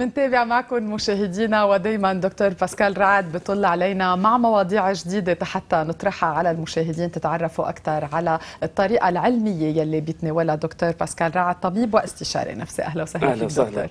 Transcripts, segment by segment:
منتابع معكم مشاهدينا ودايما دكتور باسكال رعد بطل علينا مع مواضيع جديدة حتى نطرحها على المشاهدين تتعرفوا أكثر على الطريقة العلمية يلي بيتناولها دكتور باسكال رعد طبيب واستشاري نفسي أهلا وسهلا فيك دكتور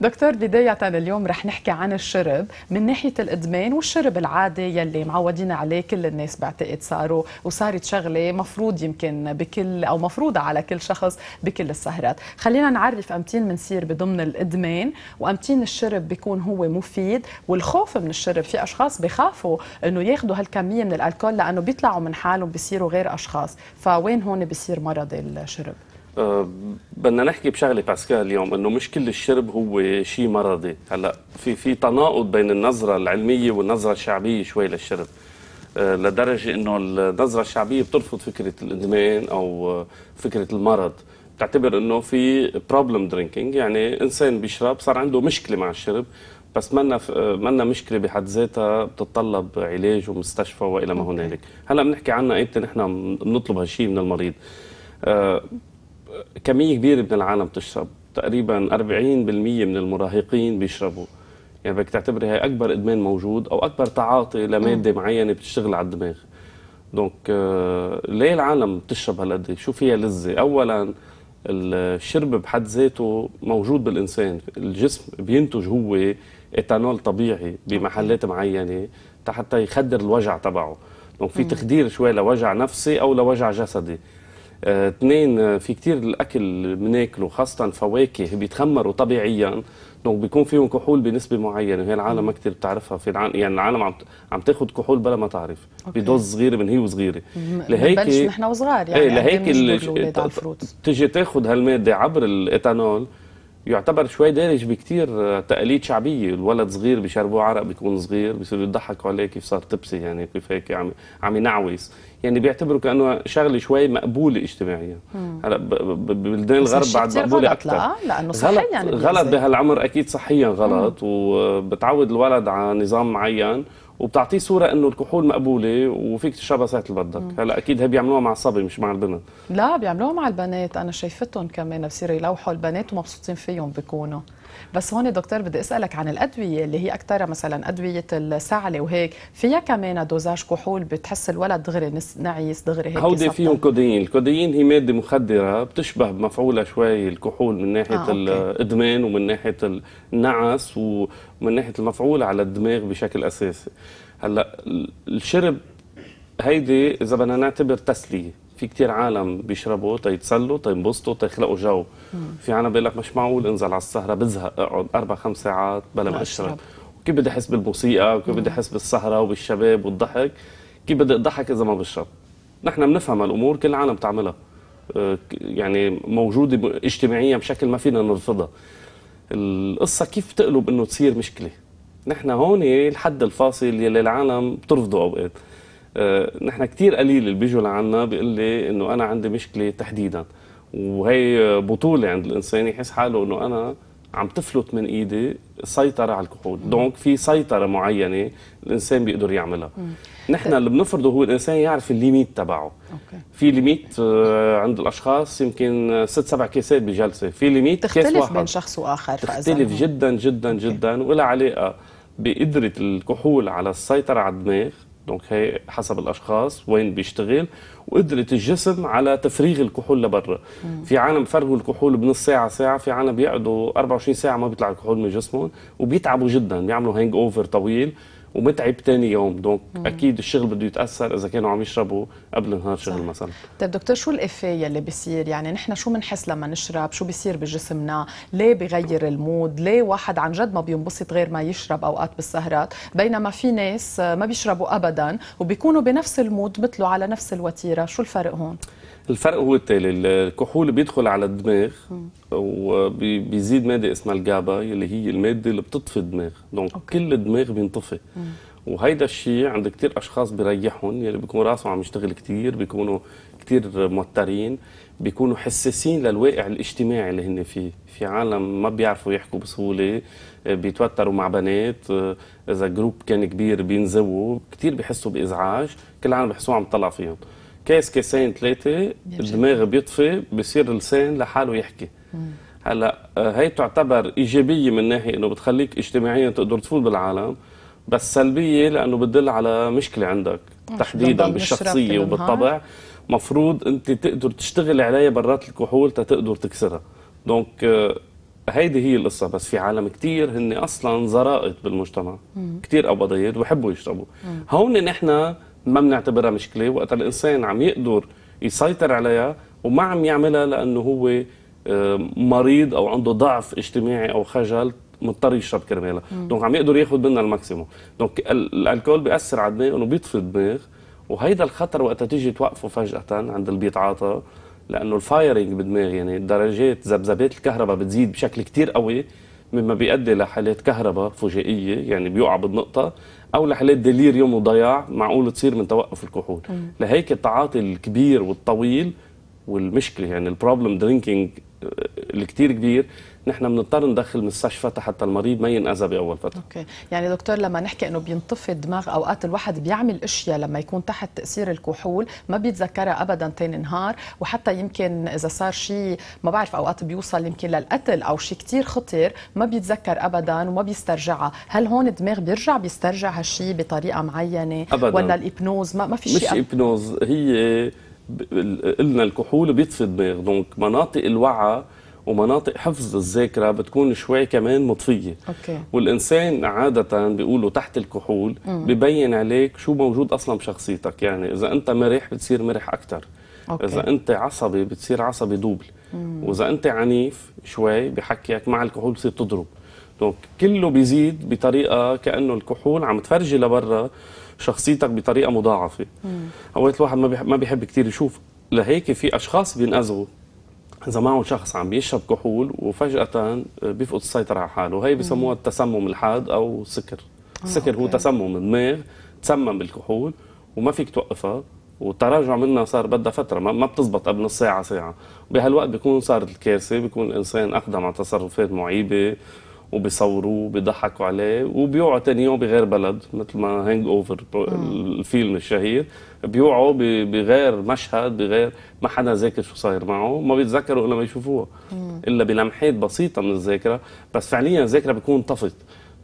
دكتور بداية اليوم رح نحكي عن الشرب من ناحية الإدمان والشرب العادي يلي معودين عليه كل الناس بعتقد صاروا وصارت شغلة مفروض يمكن بكل أو مفروضة على كل شخص بكل السهرات خلينا نعرف أمتين منصير بضمن الإدمان وأمتين روتين الشرب بيكون هو مفيد والخوف من الشرب في اشخاص بخافوا انه ياخذوا هالكميه من الالكول لانه بيطلعوا من حالهم بيصيروا غير اشخاص فوين هون بيصير مرض الشرب أه بدنا نحكي بشغله باسكال اليوم انه مش كل الشرب هو شيء مرضي هلا في في تناقض بين النظره العلميه والنظره الشعبيه شوي للشرب أه لدرجه انه النظره الشعبيه بترفض فكره الادمان او أه، فكره المرض تعتبر انه في بروبلم درينكينج يعني انسان بيشرب صار عنده مشكله مع الشرب بس منا منا مشكله بحد ذاتها بتتطلب علاج ومستشفى والى ما هنالك هلا بنحكي عنها ايمتى نحن بنطلب هالشيء من المريض آه، كميه كبيره من العالم بتشرب تقريبا 40% من المراهقين بيشربوا يعني بدك تعتبري هي اكبر ادمان موجود او اكبر تعاطي لماده معينه بتشتغل على الدماغ دونك آه، ليه العالم بتشرب هالقد شو فيها لذه اولا الشرب بحد ذاته موجود بالانسان الجسم بينتج هو ايثانول طبيعي بمحلات معينه حتى يخدر الوجع تبعه دونك في تخدير شوي لوجع نفسي او لوجع جسدي آه، اثنين آه، في كثير الاكل بناكله خاصه فواكه بيتخمروا طبيعيا بيكون فيهم كحول بنسبه معينه هي العالم ما كثير بتعرفها في العالم يعني العالم عم عم تاخذ كحول بلا ما تعرف بدوز صغيره من هي وصغيره لهيك نحن وصغار يعني ايه لهيك تيجي تاخذ هالماده عبر الايثانول يعتبر شوي دارج بكثير آه، تقاليد شعبيه الولد صغير بيشربوه عرق بيكون صغير بصيروا يضحكوا عليه كيف صار تبسي يعني كيف هيك عم عم ينعوس يعني بيعتبروا كانه شغله شوي مقبوله اجتماعيا هلا ببلدان الغرب بعد مقبوله اكثر لا لانه صحيا يعني غلط بهالعمر اكيد صحيا غلط وبتعود الولد على نظام معين وبتعطيه صوره انه الكحول مقبوله وفيك تشربها ساعه اللي بدك، هلا اكيد هي بيعملوها مع الصبي مش مع البنت لا بيعملوها مع البنات انا شايفتهم كمان بصيروا يلوحوا البنات ومبسوطين فيهم بيكونوا بس هون دكتور بدي اسالك عن الادويه اللي هي اكثرها مثلا ادويه السعله وهيك فيها كمان دوزاج كحول بتحس الولد دغري نعيس دغري هيك هودي فيهم كوديين الكوديين هي ماده مخدره بتشبه مفعوله شوي الكحول من ناحيه آه، الادمان ومن ناحيه النعس ومن ناحيه المفعول على الدماغ بشكل اساسي هلا الشرب هيدي اذا بدنا نعتبر تسليه في كثير عالم بيشربوا تيتسلوا طيب تينبسطوا طيب تيخلقوا طيب جو في عالم بيقول لك مش معقول انزل على السهره بزهق اقعد اربع خمس ساعات بلا ما اشرب وكيف بدي احس بالموسيقى وكيف بدي احس بالسهره وبالشباب والضحك كيف بدي اضحك اذا ما بشرب نحن بنفهم الامور كل العالم بتعملها آه، يعني موجوده اجتماعيا بشكل ما فينا نرفضها القصه كيف تقلب انه تصير مشكله نحن هون الحد الفاصل يلي العالم بترفضه اوقات آه، نحن كثير قليل اللي بيجوا لعنا بيقول لي انه انا عندي مشكله تحديدا وهي بطوله عند الانسان يحس حاله انه انا عم تفلت من ايدي سيطره على الكحول دونك في سيطره معينه الانسان بيقدر يعملها نحن اللي بنفرضه هو الانسان يعرف الليميت تبعه أوكي. في ليميت آه، عند الاشخاص يمكن ست سبع كيسات بجلسه في ليميت تختلف كيس واحد. بين شخص واخر تختلف جدا جدا جدا ولا علاقه بقدره الكحول على السيطره على الدماغ دونك هي حسب الاشخاص وين بيشتغل وقدره الجسم على تفريغ الكحول لبرا في عالم فرغوا الكحول بنص ساعه ساعه في عالم بيقعدوا 24 ساعه ما بيطلع الكحول من جسمهم وبيتعبوا جدا بيعملوا هانج اوفر طويل ومتعب تاني يوم دونك مم. اكيد الشغل بده يتاثر اذا كانوا عم يشربوا قبل نهار شغل مثلا طيب دكتور شو الافيه يلي بيصير يعني نحن شو بنحس لما نشرب شو بيصير بجسمنا ليه بغير المود ليه واحد عن جد ما بينبسط غير ما يشرب اوقات بالسهرات بينما في ناس ما بيشربوا ابدا وبيكونوا بنفس المود مثله على نفس الوتيره شو الفرق هون الفرق هو التالي الكحول بيدخل على الدماغ وبيزيد ماده اسمها الجابا اللي هي الماده اللي بتطفي الدماغ دونك أوكي. كل الدماغ بينطفي وهيدا الشيء عند كثير اشخاص بيريحهم يعني بيكون راسهم عم يشتغل كثير بيكونوا كثير موترين بيكونوا حساسين للواقع الاجتماعي اللي هن فيه في عالم ما بيعرفوا يحكوا بسهوله آه، بيتوتروا مع بنات آه، اذا جروب كان كبير بينزووا كثير بحسوا بازعاج كل العالم بيحسوا عم طلع فيهم كاس كاسين ثلاثه الدماغ بيطفي بصير اللسان لحاله يحكي هلا آه، هي تعتبر ايجابيه من ناحيه انه بتخليك اجتماعيا تقدر تفوت بالعالم بس سلبيه لانه بتدل على مشكله عندك تحديدا بالشخصيه وبالطبع مفروض انت تقدر تشتغل عليها برات الكحول تقدر تكسرها دونك آه، هيدي هي القصه بس في عالم كثير هن اصلا زرائط بالمجتمع كثير ابضيات وبحبوا يشربوا هون نحن ما بنعتبرها مشكله وقت الانسان عم يقدر يسيطر عليها وما عم يعملها لانه هو آه، مريض او عنده ضعف اجتماعي او خجل مضطر يشرب كرمالها دونك عم يقدر ياخذ منها الماكسيموم دونك الكحول بياثر على الدماغ انه بيطفي الدماغ وهيدا الخطر وقتها تيجي توقفه فجاه عند اللي بيتعاطى لانه الفايرنج بالدماغ يعني درجات ذبذبات الكهرباء بتزيد بشكل كثير قوي مما بيؤدي لحالات كهرباء فجائيه يعني بيقع بالنقطه او لحالات ديليريوم وضياع معقول تصير من توقف الكحول لهيك التعاطي الكبير والطويل والمشكله يعني البروبلم درينكينج آه، الكتير كبير نحن بنضطر ندخل مستشفى حتى المريض ما ينأذى باول فتره اوكي يعني دكتور لما نحكي انه بينطفي الدماغ اوقات الواحد بيعمل اشياء لما يكون تحت تاثير الكحول ما بيتذكرها ابدا ثاني نهار وحتى يمكن اذا صار شيء ما بعرف اوقات بيوصل يمكن للقتل او شيء كثير خطير ما بيتذكر ابدا وما بيسترجعها هل هون الدماغ بيرجع بيسترجع هالشيء بطريقه معينه أبداً. ولا الابنوز ما, ما في شيء مش ابنوز هي قلنا الكحول بيطفي الدماغ دونك مناطق الوعي ومناطق حفظ الذاكره بتكون شوي كمان مطفيه أوكي. والانسان عاده بيقولوا تحت الكحول مم. ببين عليك شو موجود اصلا بشخصيتك يعني اذا انت مرح بتصير مرح اكثر أوكي. اذا انت عصبي بتصير عصبي دوبل مم. واذا انت عنيف شوي بحكيك مع الكحول بتصير تضرب دونك كله بيزيد بطريقه كانه الكحول عم تفرجي لبرا شخصيتك بطريقه مضاعفه اوقات الواحد ما بيحب, ما بيحب كثير يشوف لهيك في اشخاص بينأذوا اذا معه شخص عم بيشرب كحول وفجاه بيفقد السيطره على حاله هي بسموها التسمم الحاد او السكر آه، السكر هو تسمم الدماغ تسمم بالكحول وما فيك توقفها والتراجع منها صار بدها فتره ما بتزبط قبل نص ساعه ساعه وبهالوقت بيكون صارت الكارثه بيكون الانسان اقدم على تصرفات معيبه وبيصوروه وبيضحكوا عليه وبيوعوا تاني يوم بغير بلد مثل ما هانج اوفر الفيلم الشهير بيوعوا بغير مشهد بغير ما حدا ذاكر شو صاير معه ما بيتذكروا الا ما يشوفوها الا بلمحات بسيطه من الذاكره بس فعليا الذاكره بتكون طفت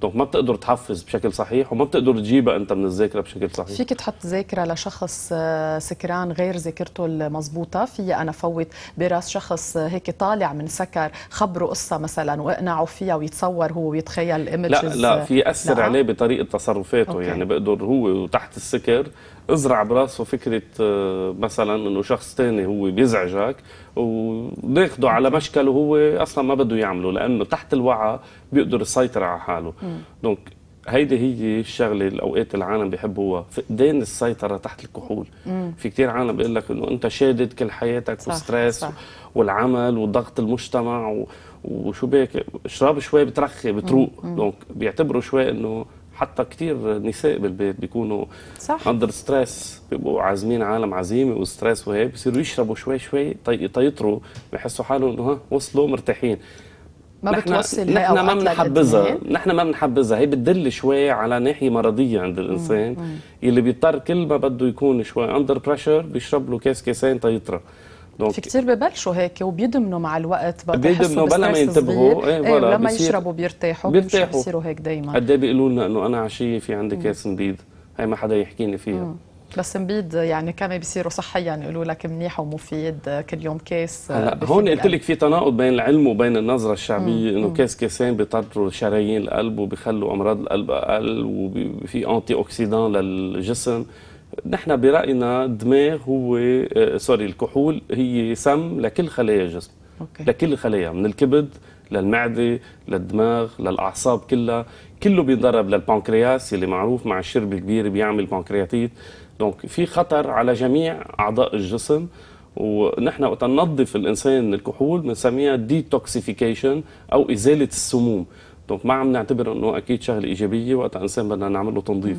دونك ما بتقدر تحفز بشكل صحيح وما بتقدر تجيبها انت من الذاكره بشكل صحيح فيك تحط ذاكره لشخص آه، سكران غير ذاكرته المضبوطه في انا فوت براس شخص آه، هيك طالع من سكر خبره قصه مثلا واقنعه فيها ويتصور هو ويتخيل ايمجز لا لا في اثر نعم. عليه بطريقه تصرفاته أوكي. يعني بقدر هو وتحت السكر ازرع براسه فكره آه، مثلا انه شخص ثاني هو بيزعجك وناخده على مشكل هو اصلا ما بده يعمله لانه تحت الوعى بيقدر يسيطر على حاله دونك هيدي هي الشغله الاوقات العالم بيحبوها فقدان السيطره تحت الكحول مم. في كثير عالم بيقول لك انه انت شادد كل حياتك صح وستريس صح. والعمل وضغط المجتمع و... وشو بيك اشرب شوي بترخي بتروق دونك بيعتبروا شوي انه حتى كثير نساء بالبيت بيكونوا صح اندر ستريس بيبقوا عازمين عالم عزيمه وستريس وهيك بصيروا يشربوا شوي شوي تيطروا بحسوا حالهم انه ها وصلوا مرتاحين ما نحن بتوصل نحن ما بنحبذها نحن ما بنحبذها هي بتدل شوي على ناحيه مرضيه عند الانسان مم. مم. اللي بيضطر كل ما بده يكون شوي اندر بريشر بيشرب له كاس كاسين تيطرى دونك في كثير ببلشوا هيك وبيدمنوا مع الوقت بقى بيدمنوا بلا ما ينتبهوا إيه،, ايه فوالا لما يشربوا بيرتاحوا بيرتاحوا بيصيروا هيك دائما قد ايه بيقولوا لنا انه انا عشيه في عندي كاس نبيض هي ما حدا يحكيني فيها مم. بس نبيض يعني كمان بيصيروا صحيا يعني يقولوا لك منيح ومفيد كل يوم كاس آه، هلا هون يعني. قلت لك في تناقض بين العلم وبين النظره الشعبيه انه كاس كاسين بيطروا شرايين القلب وبيخلوا امراض القلب اقل وفي انتي اوكسيدان للجسم نحن برأينا الدماغ هو آه، سوري الكحول هي سم لكل خلايا الجسم أوكي. لكل خلايا من الكبد للمعدة للدماغ للأعصاب كلها كله بينضرب للبنكرياس اللي معروف مع الشرب الكبير بيعمل بنكرياتيت دونك في خطر على جميع أعضاء الجسم ونحن وقت ننظف الانسان من الكحول بنسميها ديتوكسيفيكيشن او ازاله السموم طب ما عم نعتبر انه اكيد شغله ايجابيه وقت انسان بدنا نعمل له تنظيف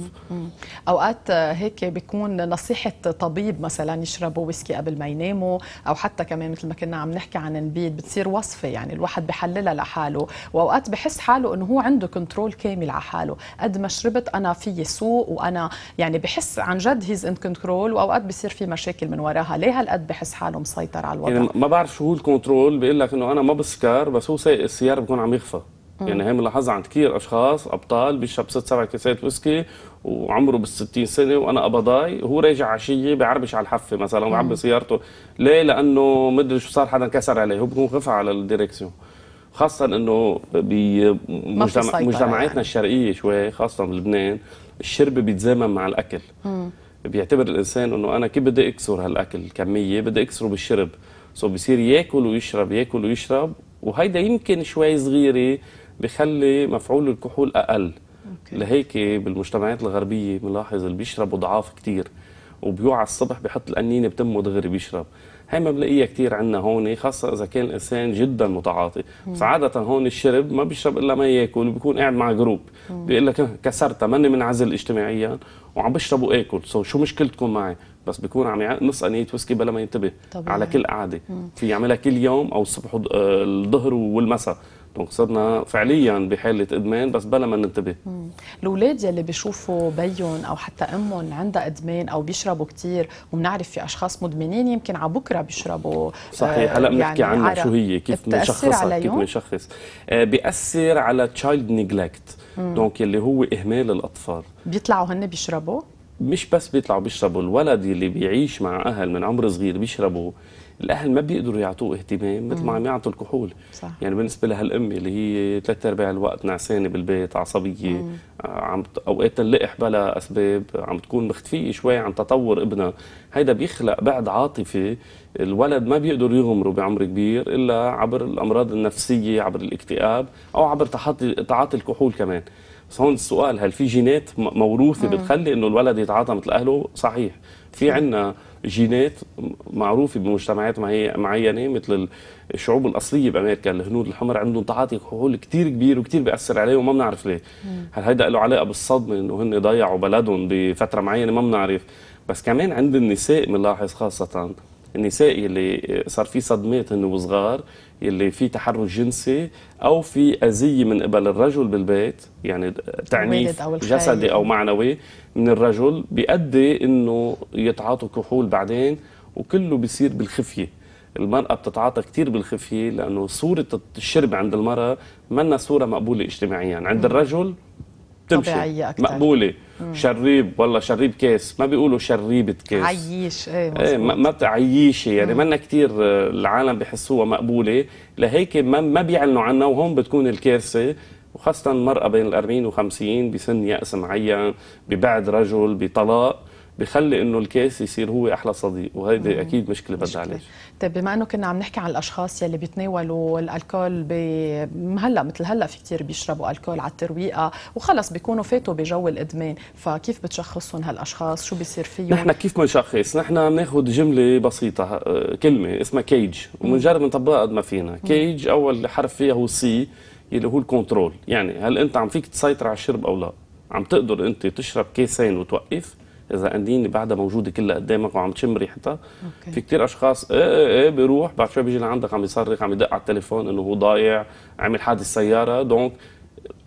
اوقات آه، هيك بيكون نصيحه طبيب مثلا يشربوا ويسكي قبل ما يناموا او حتى كمان مثل ما كنا عم نحكي عن البيض بتصير وصفه يعني الواحد بحللها لحاله واوقات بحس حاله انه هو عنده كنترول كامل على حاله قد ما شربت انا في سوق وانا يعني بحس عن جد هيز ان كنترول واوقات بصير في مشاكل من وراها ليه هالقد بحس حاله مسيطر على يعني الوضع يعني ما بعرف شو هو الكنترول بيقول لك انه انا ما بسكر بس هو سايق السياره بكون عم يخفى يعني هي ملاحظة عند كثير أشخاص أبطال بيشرب ست سبع كاسات ويسكي وعمره بالستين سنة وأنا قبضاي وهو راجع عشية بيعربش على الحفة مثلا وبعبي سيارته ليه؟ لأنه مدري شو صار حدا كسر عليه هو بكون خف على الديركسيون خاصة أنه بمجتمعاتنا بمجتمع يعني. الشرقية شوي خاصة بلبنان الشرب بيتزامن مع الأكل مم. بيعتبر الإنسان أنه أنا كيف بدي أكسر هالأكل الكمية بدي أكسره بالشرب سو بصير ياكل ويشرب ياكل ويشرب وهيدا يمكن شوي صغيره بخلي مفعول الكحول أقل لهيك بالمجتمعات الغربية بنلاحظ اللي بيشربوا ضعاف كثير وبيوعى الصبح بحط القنينة بتمه دغري بيشرب هاي ما بنلاقيها كثير عندنا هون خاصة إذا كان الإنسان جدا متعاطي بس عادة هون الشرب ما بيشرب إلا ما ياكل بيكون قاعد مع جروب بيقول لك أه، كسرتها ماني منعزل اجتماعيا وعم بشرب وآكل سو شو مشكلتكم معي بس بيكون عم نص قنية ويسكي بلا ما ينتبه طبعا. على كل قعدة في يعملها كل يوم أو الصبح آه، الظهر والمساء دونك صرنا فعليا بحاله ادمان بس بلا ما ننتبه الاولاد يلي بيشوفوا بيهم او حتى امهم عندها ادمان او بيشربوا كثير وبنعرف في اشخاص مدمنين يمكن على بكره بيشربوا صحيح هلا آه بنحكي يعني عنها شو هي كيف بنشخصها كيف بنشخص آه بياثر على تشايلد نيجلكت دونك يلي هو اهمال الاطفال بيطلعوا هن بيشربوا مش بس بيطلعوا بيشربوا الولد اللي بيعيش مع اهل من عمر صغير بيشربوا الاهل ما بيقدروا يعطوه اهتمام مثل ما عم يعطوا الكحول صح. يعني بالنسبه لهالام اللي هي ثلاث ارباع الوقت نعسانه بالبيت عصبيه مم. عم اوقات تلقح بلا اسباب عم تكون مختفيه شوي عن تطور ابنها هيدا بيخلق بعد عاطفي الولد ما بيقدر يغمره بعمر كبير الا عبر الامراض النفسيه عبر الاكتئاب او عبر تعاطي تعاطي الكحول كمان بس هون السؤال هل في جينات موروثه بتخلي انه الولد يتعاطى مثل اهله صحيح في عندنا جينات معروفه بمجتمعات معينه مثل الشعوب الاصليه بامريكا الهنود الحمر عندهم تعاطي كحول كثير كبير وكثير بياثر عليهم وما بنعرف ليه هل هيدا له علاقه بالصدمه انه هن ضيعوا بلدهم بفتره معينه ما بنعرف بس كمان عند النساء بنلاحظ خاصه النسائي اللي صار في صدمات هن وصغار اللي في تحرش جنسي او في اذيه من قبل الرجل بالبيت يعني تعنيف أو جسدي او معنوي من الرجل بيؤدي انه يتعاطوا كحول بعدين وكله بيصير بالخفيه المرأة بتتعاطى كثير بالخفية لأنه صورة الشرب عند المرأة منا صورة مقبولة اجتماعيا عند الرجل بتمشي مقبولة شريب والله شريب كاس ما بيقولوا شريبه كاس عيش ايه, ايه ما عييشه يعني منا كثير آه، العالم بحسوها مقبوله لهيك ما, ما بيعلنوا عنها وهون بتكون الكارثه وخاصه مرأة بين الأربعين وخمسين بسن يأس معين ببعد رجل بطلاق بخلي انه الكيس يصير هو احلى صديق وهيدي اكيد مشكله بدها عليه طيب بما انه كنا عم نحكي عن الاشخاص يلي بيتناولوا الالكول ب... هلا مثل هلا في كثير بيشربوا الكول على الترويقه وخلص بيكونوا فاتوا بجو الادمان فكيف بتشخصهم هالاشخاص شو بيصير فيهم نحن كيف بنشخص نحن بناخذ جمله بسيطه آه، كلمه اسمها كيج وبنجرب نطبقها قد ما فينا كيج اول حرف فيها هو سي اللي هو الكنترول يعني هل انت عم فيك تسيطر على الشرب او لا عم تقدر انت تشرب كيسين وتوقف اذا قنديل بعدها موجوده كلها قدامك وعم تشم ريحتها في كثير اشخاص ايه ايه ايه بيروح بعد شوي بيجي لعندك عم يصرخ عم يدق على التليفون انه هو ضايع عمل حادث سياره دونك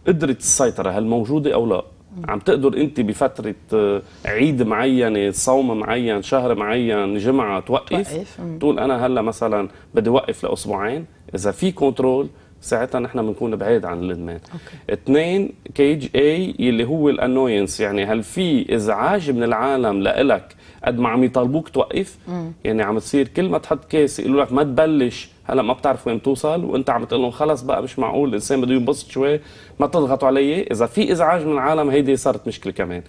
قدره السيطره هل موجوده او لا؟ عم تقدر انت بفتره آه، عيد معينه صوم معين شهر معين جمعه توقف, توقف. تقول انا هلا مثلا بدي اوقف لاسبوعين اذا في كنترول ساعتها نحن بنكون بعيد عن الادمان أوكي. اثنين كيج اي اللي هو الانوينس يعني هل في ازعاج من العالم لإلك قد ما عم يطالبوك توقف مم. يعني عم تصير كل ما تحط كيس يقولوا لك ما تبلش هلا ما بتعرف وين توصل وانت عم تقول لهم خلص بقى مش معقول الانسان بده ينبسط شوي ما تضغطوا علي اذا في ازعاج من العالم هيدي صارت مشكله كمان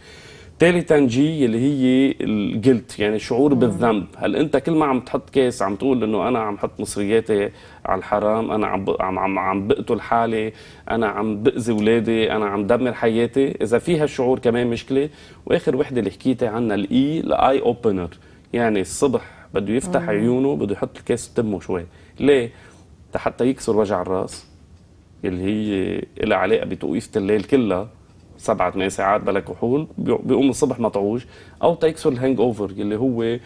تالي جي اللي هي الجلت يعني شعور بالذنب هل انت كل ما عم تحط كيس عم تقول انه انا عم حط مصرياتي على الحرام انا عم عم عم, عم بقتل حالي انا عم باذي اولادي انا عم دمر حياتي اذا في هالشعور كمان مشكله واخر وحده اللي حكيتي عنها الاي الاي اوبنر يعني الصبح بده يفتح آه. عيونه بده يحط الكيس بتمه شوي ليه حتى يكسر وجع الراس اللي هي لها علاقه بتوقيفه الليل كلها سبعة ثمان ساعات بلا كحول بيقوم الصبح مطعوج او تيكسر الهانج اوفر اللي هو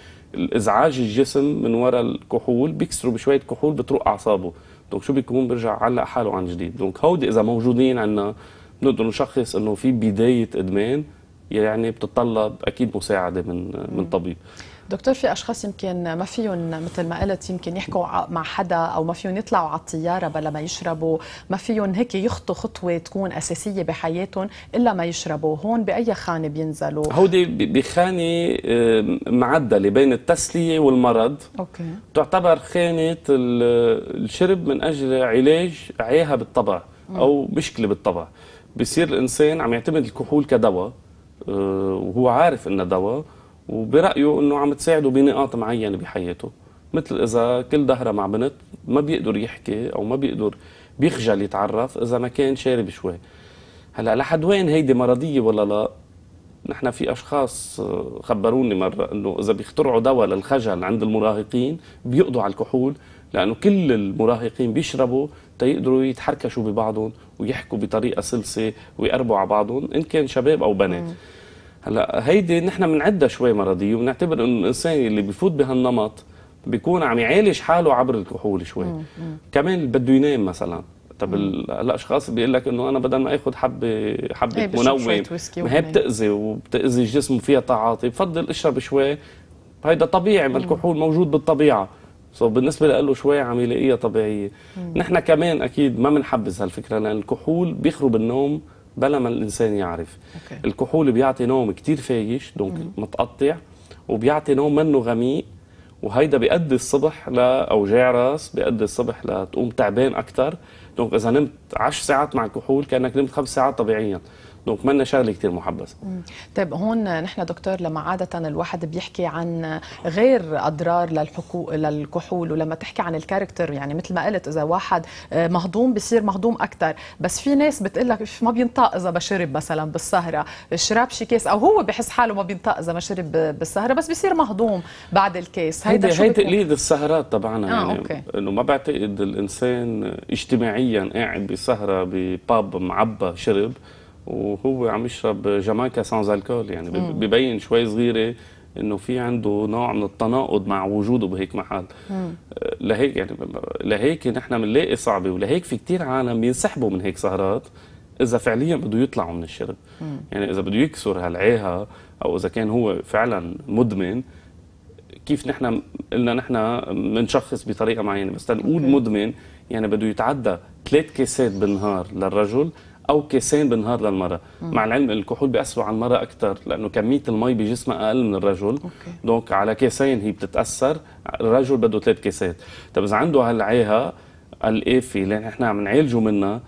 ازعاج الجسم من وراء الكحول بيكسروا بشويه كحول بترق اعصابه دونك شو بيكون بيرجع علق حاله عن جديد دونك هودي اذا موجودين عندنا بنقدر نشخص انه في بدايه ادمان يعني بتتطلب اكيد مساعده من من طبيب دكتور في اشخاص يمكن ما فيهم مثل ما قلت يمكن يحكوا مع حدا او ما فيهم يطلعوا على الطياره بلا ما يشربوا ما فيهم هيك يخطوا خطوه تكون اساسيه بحياتهم الا ما يشربوا هون باي خانه بينزلوا هودي بخانه معدله بين التسليه والمرض اوكي تعتبر خانه الشرب من اجل علاج عيها بالطبع او مشكله بالطبع بصير الانسان عم يعتمد الكحول كدواء آه، وهو عارف انه دواء وبرايه انه عم تساعده بنقاط معينه بحياته مثل اذا كل دهره مع بنت ما بيقدر يحكي او ما بيقدر بيخجل يتعرف اذا ما كان شارب شوي هلا لحد وين هيدي مرضيه ولا لا نحن في اشخاص خبروني مره انه اذا بيخترعوا دواء للخجل عند المراهقين بيقضوا على الكحول لانه كل المراهقين بيشربوا تيقدروا يتحركشوا ببعضهم ويحكوا بطريقه سلسه ويقربوا على بعضهم ان كان شباب او بنات هلا هيدي نحن بنعدها شوي مرضيه وبنعتبر انه الانسان اللي بفوت بهالنمط بيكون عم يعالج حاله عبر الكحول شوي مم. كمان بده ينام مثلا طب هلا اشخاص بيقول لك انه انا بدل ما اخذ حبه حبه إيه، منوم ما هي بتاذي وبتاذي الجسم وفيها تعاطي بفضل اشرب شوي هيدا طبيعي ما الكحول موجود بالطبيعه سو بالنسبه له شوي عم يلاقيها طبيعيه مم. نحن كمان اكيد ما بنحبذ هالفكره لان الكحول بيخرب النوم بلا ما الانسان يعرف أوكي. الكحول بيعطي نوم كتير فايش دونك مم. متقطع وبيعطي نوم منه غميق وهيدا بيأدي الصبح لاوجاع راس بيأدي الصبح لتقوم تعبان اكثر دونك اذا نمت 10 ساعات مع الكحول كانك نمت خمس ساعات طبيعيا دونك منا شغله كثير محبسه طيب هون نحن دكتور لما عادة الواحد بيحكي عن غير أضرار للحقوق للكحول ولما تحكي عن الكاركتر يعني مثل ما قلت إذا واحد آه، مهضوم بصير مهضوم أكثر بس في ناس بتقول لك ما بينطق إذا بشرب مثلا بالسهرة شرب شي كيس أو هو بحس حاله ما بينطق إذا ما شرب بالسهرة بس بصير مهضوم بعد الكيس هيدا هي تقليد السهرات طبعا آه يعني أوكي. إنه ما بعتقد الإنسان اجتماعيا قاعد بسهرة بباب معبى شرب وهو عم يشرب جامايكا سانز الكول يعني ببين شوي صغيره انه في عنده نوع من التناقض مع وجوده بهيك محل آه، لهيك يعني لهيك نحن بنلاقي صعبه ولهيك في كثير عالم بينسحبوا من هيك سهرات اذا فعليا بده يطلعوا من الشرب مم. يعني اذا بده يكسر هالعاهه او اذا كان هو فعلا مدمن كيف نحن قلنا نحن بنشخص بطريقه معينه بس تنقول مدمن يعني بده يتعدى ثلاث كاسات بالنهار للرجل او كيسين بالنهار للمراه مع العلم الكحول بيأثروا على المراه اكثر لانه كميه المي بجسمها اقل من الرجل دونك على كيسين هي بتتاثر الرجل بده ثلاث كيسات طب اذا عنده هالعيها القافي اللي احنا عم نعالجه منها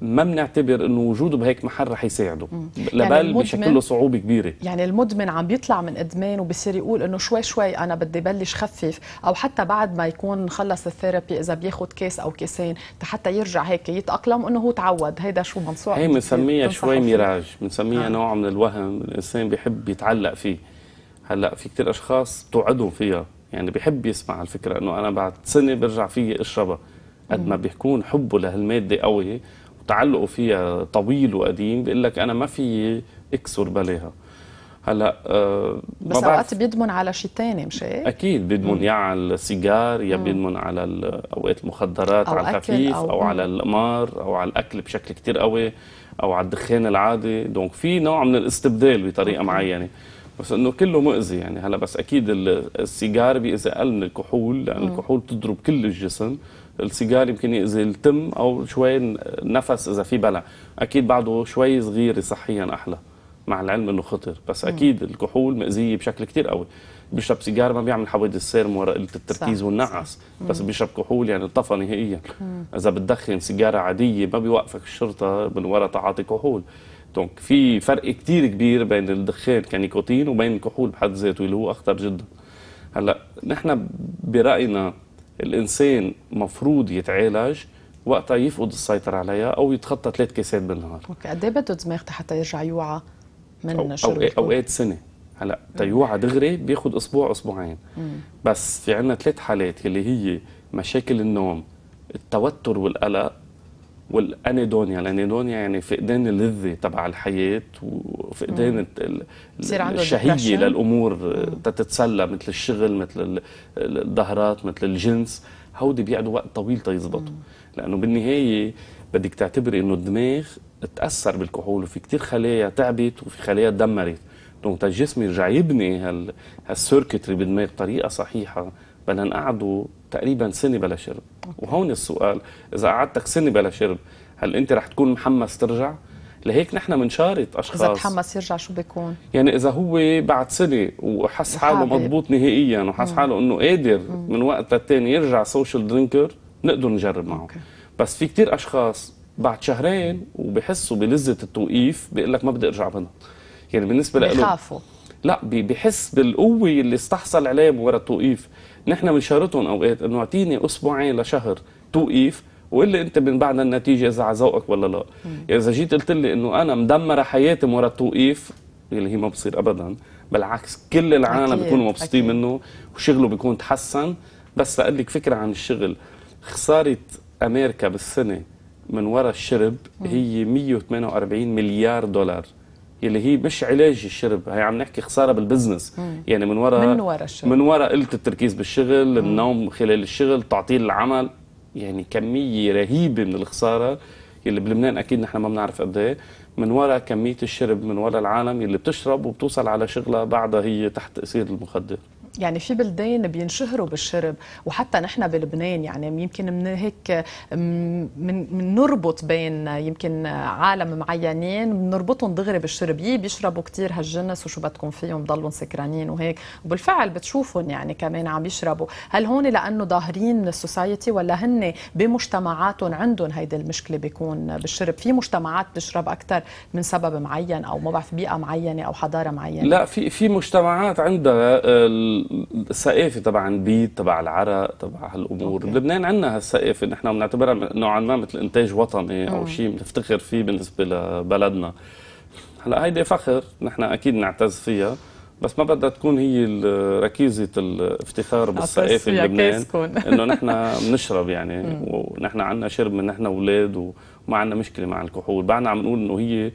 ما بنعتبر انه وجوده بهيك محل رح يساعده يعني لبال يعني بشكل له صعوبه كبيره يعني المدمن عم بيطلع من ادمان وبصير يقول انه شوي شوي انا بدي بلش خفف او حتى بعد ما يكون خلص الثيرابي اذا بياخذ كيس او كيسين حتى يرجع هيك يتاقلم انه هو تعود هيدا شو منصوع هي بنسميها شوي ميراج بنسميها آه. نوع من الوهم الانسان بيحب يتعلق فيه هلا في كثير اشخاص بتوعدهم فيها يعني بيحب يسمع الفكره انه انا بعد سنه برجع فيي اشربها قد ما بيكون حبه لهالماده قوي تعلقه فيها طويل وقديم بيقول لك انا ما في اكسر بلاها هلا أه بس اوقات بيدمن على شيء ثاني مش هيك؟ اكيد بيدمن يا على السيجار يا بيدمن على اوقات المخدرات أو على الخفيف أو, او على القمار او على الاكل بشكل كثير قوي او على الدخان العادي دونك في نوع من الاستبدال بطريقه معينه يعني. بس انه كله مؤذي يعني هلا بس اكيد السيجار بيأذي اقل من الكحول لان الكحول بتضرب كل الجسم السيجار يمكن يأذي التم أو شوي النفس إذا في بلع أكيد بعده شوي صغيرة صحيا أحلى مع العلم انه خطر بس اكيد الكحول مأذيه بشكل كثير قوي بيشرب سيجاره ما بيعمل حوادث سير قله التركيز والنعس بس بيشرب كحول يعني انطفى نهائيا اذا بتدخن سيجاره عاديه ما بيوقفك الشرطه من وراء تعاطي كحول دونك في فرق كثير كبير بين الدخان كنيكوتين وبين الكحول بحد ذاته اللي هو اخطر جدا هلا نحن براينا الإنسان مفروض يتعالج وقتها يفقد السيطرة عليها أو يتخطى ثلاث كاسات بالنهار أوكي قد إيه بده دماغ حتى يرجع يوعى من شرب أو أوقات سنة هلا تيوعى دغري بياخد أسبوع أسبوعين بس في عنا ثلاث حالات اللي هي مشاكل النوم التوتر والقلق والانيدونيا الانيدونيا يعني فقدان اللذه تبع الحياه وفقدان الشهيه للامور آه، تتسلى مثل الشغل مثل الظهرات مثل الجنس هودي بيقعدوا وقت طويل تيزبطوا لانه بالنهايه بدك تعتبري انه الدماغ تاثر بالكحول وفي كثير خلايا تعبت وفي خلايا تدمرت دونك الجسم يرجع يبني هال... هالسيركتري بالدماغ بطريقه صحيحه بدنا نقعده تقريبا سنه بلا شرب وهون السؤال اذا قعدتك سنه بلا شرب هل انت رح تكون محمس ترجع لهيك نحن بنشارط اشخاص اذا تحمس يرجع شو بيكون يعني اذا هو بعد سنه وحس حاله مضبوط نهائيا وحس حاله انه قادر مم. من وقت للتاني يرجع سوشيال درينكر نقدر نجرب معه أوكي. بس في كتير اشخاص بعد شهرين وبحسوا بلذه التوقيف بيقول لك ما بدي ارجع بنط يعني بالنسبه له بخافوا لا بحس بالقوه اللي استحصل عليه ورا التوقيف نحن بنشارطهم اوقات انه اعطيني اسبوعين لشهر توقيف وقول لي انت من بعد النتيجه اذا على ذوقك ولا لا يعني اذا جيت قلت لي انه انا مدمره حياتي ورا التوقيف اللي هي ما بتصير ابدا بالعكس كل العالم بيكونوا مبسوطين منه وشغله بيكون تحسن بس لأقول لك فكره عن الشغل خساره امريكا بالسنه من وراء الشرب هي 148 مليار دولار يلي هي مش علاج الشرب هي عم نحكي خساره بالبزنس مم. يعني من وراء من وراء الشرب من وراء قله التركيز بالشغل مم. النوم خلال الشغل تعطيل العمل يعني كميه رهيبه من الخساره يلي بلبنان اكيد نحن ما بنعرف قد ايه من وراء كميه الشرب من وراء العالم يلي بتشرب وبتوصل على شغلها بعدها هي تحت تاثير المخدر يعني في بلدان بينشهروا بالشرب وحتى نحن بلبنان يعني يمكن من هيك من, من نربط بين يمكن عالم معينين بنربطهم دغري بالشرب يي بيشربوا كثير هالجنس وشو بدكم فيهم ضلوا سكرانين وهيك وبالفعل بتشوفهم يعني كمان عم يشربوا هل هون لانه ظاهرين من السوسايتي ولا هن بمجتمعاتهم عندهم هيدي المشكله بيكون بالشرب في مجتمعات بتشرب اكثر من سبب معين او ما بعرف بيئه معينه او حضاره معينه لا في في مجتمعات عندها آه، الثقافه تبع البيت تبع العرق تبع هالامور أوكي. بلبنان عندنا هالثقافه نحن بنعتبرها نوعا ما مثل انتاج وطني او شيء بنفتخر فيه بالنسبه لبلدنا هلا هيدي فخر نحن اكيد نعتز فيها بس ما بدها تكون هي ركيزه الافتخار آه، بالثقافه بلبنان انه نحن بنشرب يعني ونحن عندنا شرب من نحن اولاد وما عندنا مشكله مع الكحول بعدنا عم نقول انه هي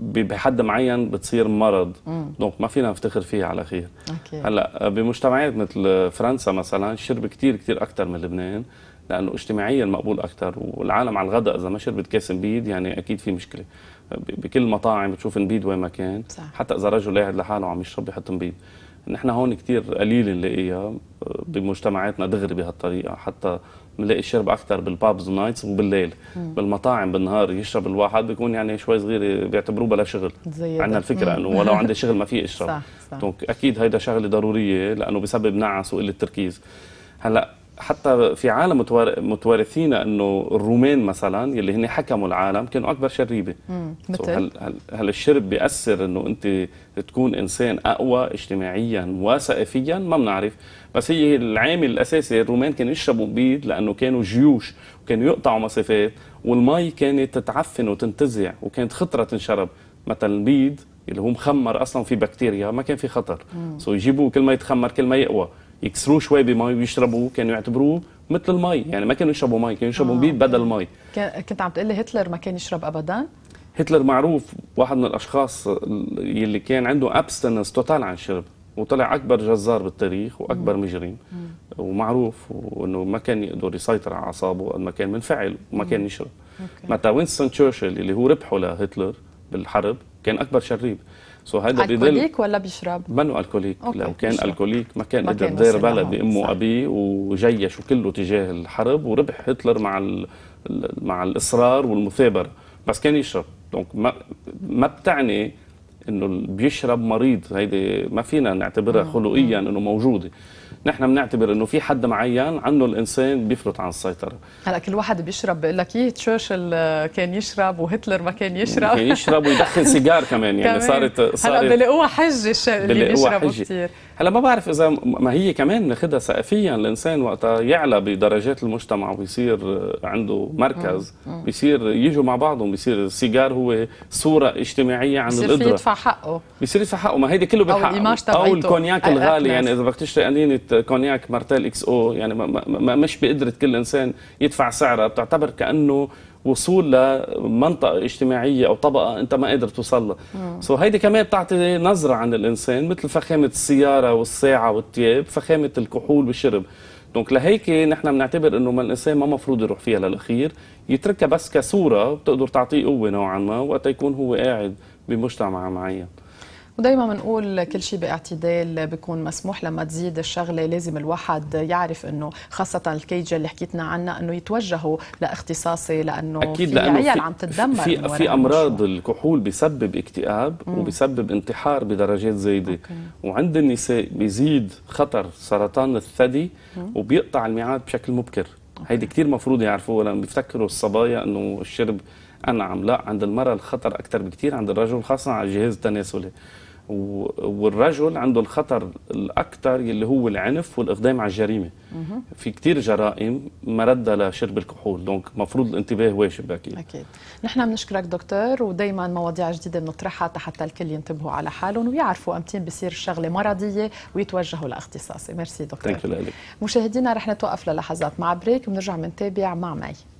بحد معين بتصير مرض دونك ما فينا نفتخر فيها على خير أوكي. هلا آه، بمجتمعات مثل فرنسا مثلا الشرب كثير كثير اكثر من لبنان لانه اجتماعيا مقبول اكثر والعالم على الغداء اذا ما شربت كاس نبيد يعني اكيد في مشكله آه، بكل المطاعم بتشوف نبيد وين ما كان صح. حتى اذا رجل قاعد لحاله عم يشرب بحط نبيد نحن هون كثير قليل نلاقيها آه، بمجتمعاتنا دغري بهالطريقه حتى بنلاقي الشرب اكثر بالبابز نايتس وبالليل مم. بالمطاعم بالنهار يشرب الواحد بيكون يعني شوي صغير بيعتبروه بلا شغل عندنا الفكره انه ولو عنده شغل ما في يشرب صح صح. اكيد هيدا شغله ضروريه لانه بسبب نعس وقله تركيز هلا حتى في عالم متوارثين انه الرومان مثلا يلي هن حكموا العالم كانوا اكبر شريبه مثل هل, هل هل الشرب بياثر انه انت تكون انسان اقوى اجتماعيا وثقافيا ما بنعرف بس هي العامل الاساسي الرومان كانوا يشربوا بيض لانه كانوا جيوش وكانوا يقطعوا مسافات والمي كانت تتعفن وتنتزع وكانت خطره تنشرب مثلا البيض اللي هو مخمر اصلا في بكتيريا ما كان في خطر سو يجيبوه كل ما يتخمر كل ما يقوى يكسروه شوي بمي ويشربوه كانوا يعتبروه مثل المي يعني ما كانوا يشربوا مي كانوا يشربوا آه، بيه بدل المي كنت عم تقول لي هتلر ما كان يشرب ابدا هتلر معروف واحد من الاشخاص اللي كان عنده ابستنس توتال عن الشرب وطلع اكبر جزار بالتاريخ واكبر مجرم ومعروف وانه ما كان يقدر يسيطر على اعصابه ما كان منفعل وما كان يشرب متى وينستون تشرشل اللي هو ربحه لهتلر بالحرب كان اكبر شريب سو هذا الكوليك ولا بيشرب؟ منو الكوليك لو كان بيشرب. الكوليك ما كان قدر دير بلد بامه وابيه وجيش كله تجاه الحرب وربح هتلر مع مع الاصرار والمثابره بس كان يشرب دونك ما ما بتعني انه بيشرب مريض هيدي ما فينا نعتبرها خلقيا انه موجوده نحن بنعتبر انه في حد معين عنه الانسان بيفلت عن السيطره هلا كل واحد بيشرب بيقول لك ايه تشرشل آه، كان يشرب وهتلر ما كان يشرب كان يشرب ويدخن سيجار كمان يعني كمان. صارت صارت هلا بلاقوها حجه اللي بيشربوا كثير هلا ما بعرف اذا ما هي كمان ناخذها ثقافيا الانسان وقتها يعلى بدرجات المجتمع ويصير آه، عنده مركز بيصير يجوا مع بعضهم بيصير السيجار هو صوره اجتماعيه عن القدره بيصير يدفع حقه بيصير يدفع حقه ما هيدي كله بالحق او, أو الكونياك الغالي يعني اذا بدك تشتري قنينه آه، كونياك مارتيل اكس او يعني ما ما مش بقدره كل انسان يدفع سعرها بتعتبر كانه وصول لمنطقه اجتماعيه او طبقه انت ما قادر توصل لها سو so هيدي كمان بتعطي نظره عن الانسان مثل فخامه السياره والساعه والثياب فخامه الكحول والشرب دونك لهيك نحن بنعتبر انه ما الانسان ما مفروض يروح فيها للاخير يتركها بس كصوره بتقدر تعطيه قوه نوعا ما وقت يكون هو قاعد بمجتمع معين ودايما بنقول كل شيء باعتدال بيكون مسموح لما تزيد الشغله لازم الواحد يعرف انه خاصه الكيج اللي حكيتنا عنها انه يتوجهوا لاختصاصي لانه اكيد في لانه عيال في عم تتدمر في, في امراض الكحول بسبب اكتئاب مم. وبسبب انتحار بدرجات زايده وعند النساء بيزيد خطر سرطان الثدي مم. وبيقطع الميعاد بشكل مبكر هيدي كثير مفروض يعرفوها لما بيفتكروا الصبايا انه الشرب انعم لا عند المراه الخطر اكثر بكثير عند الرجل خاصه على الجهاز التناسلي والرجل عنده الخطر الاكثر اللي هو العنف والاقدام على الجريمه في كثير جرائم مردها لشرب الكحول دونك مفروض الانتباه واجب اكيد اكيد نحن بنشكرك دكتور ودائما مواضيع جديده بنطرحها حتى الكل ينتبهوا على حالهم ويعرفوا امتين بصير الشغله مرضيه ويتوجهوا لاختصاصي ميرسي دكتور مشاهدينا رح نتوقف للحظات مع بريك وبنرجع بنتابع مع مي